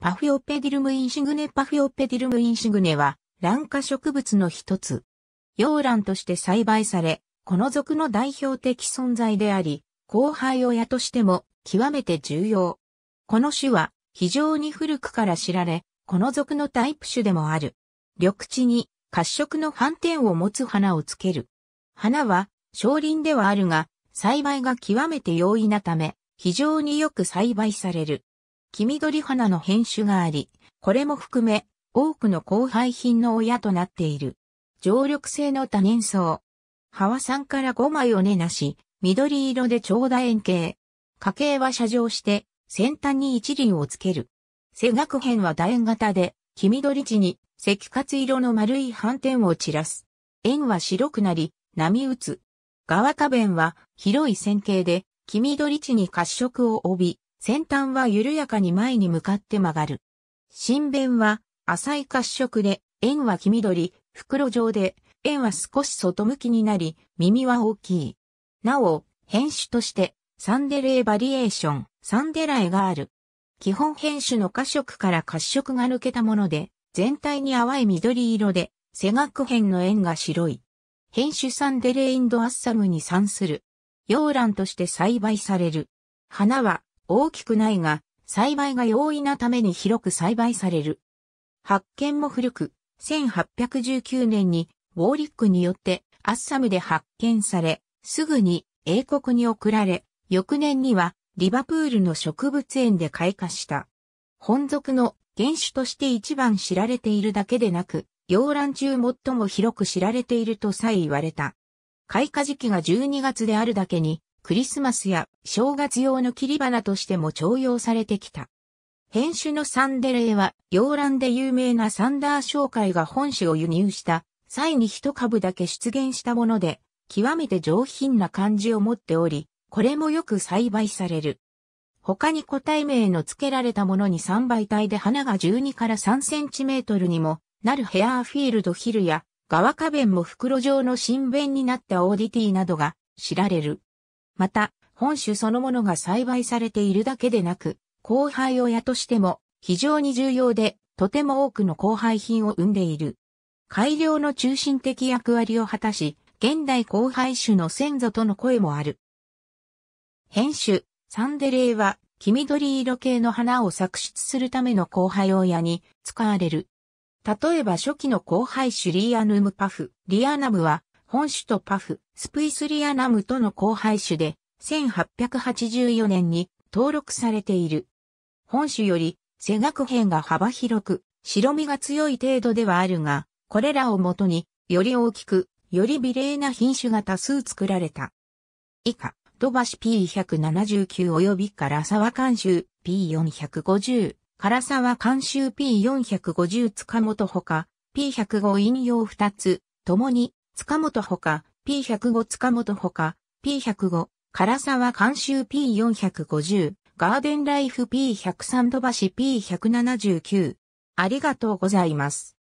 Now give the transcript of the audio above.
パフィオペディルムインシグネパフィオペディルムインシグネは、卵化植物の一つ。洋卵として栽培され、この属の代表的存在であり、後輩親としても極めて重要。この種は非常に古くから知られ、この属のタイプ種でもある。緑地に褐色の斑点を持つ花をつける。花は少林ではあるが、栽培が極めて容易なため、非常によく栽培される。黄緑花の変種があり、これも含め、多くの交配品の親となっている。常緑性の多年草。葉は3から5枚を根なし、緑色で長楕円形。花形は斜上して、先端に一輪をつける。背学編は楕円型で、黄緑地に赤活色の丸い斑点を散らす。円は白くなり、波打つ。側花弁は広い線形で、黄緑地に褐色を帯び、先端は緩やかに前に向かって曲がる。新弁は浅い褐色で、円は黄緑、袋状で、円は少し外向きになり、耳は大きい。なお、変種として、サンデレーバリエーション、サンデライがある。基本変種の褐色から褐色が抜けたもので、全体に淡い緑色で、背学編の円が白い。変種サンデレインドアッサムに産する。洋蘭として栽培される。花は大きくないが、栽培が容易なために広く栽培される。発見も古く、1819年にウォーリックによってアッサムで発見され、すぐに英国に送られ、翌年にはリバプールの植物園で開花した。本属の原種として一番知られているだけでなく、洋蘭中最も広く知られているとさえ言われた。開花時期が12月であるだけに、クリスマスや正月用の切り花としても重用されてきた。変種のサンデレーは、洋蘭で有名なサンダー商会が本種を輸入した際に一株だけ出現したもので、極めて上品な感じを持っており、これもよく栽培される。他に個体名の付けられたものに3倍体で花が12から3センチメートルにもなるヘアーフィールドヒルや、側花弁も袋状の新弁になったオーディティなどが知られる。また、本種そのものが栽培されているだけでなく、交配親としても非常に重要で、とても多くの交配品を生んでいる。改良の中心的役割を果たし、現代交配種の先祖との声もある。変種、サンデレーは、黄緑色系の花を作出するための交配親に使われる。例えば初期の交配種リーアヌムパフ、リアナムは本種とパフ、スプイスリアナムとの交配種で、1884年に登録されている。本種より、背学編が幅広く、白身が強い程度ではあるが、これらをもとに、より大きく、より美麗な品種が多数作られた。以下、土橋 P179 及び唐沢監修 P450、唐沢監修 P450 塚本ほか、P105 引用2つ、共に塚本ほか、P105 塚本ほか、P105、唐沢監修 P450、ガーデンライフ P103 飛ばし P179。ありがとうございます。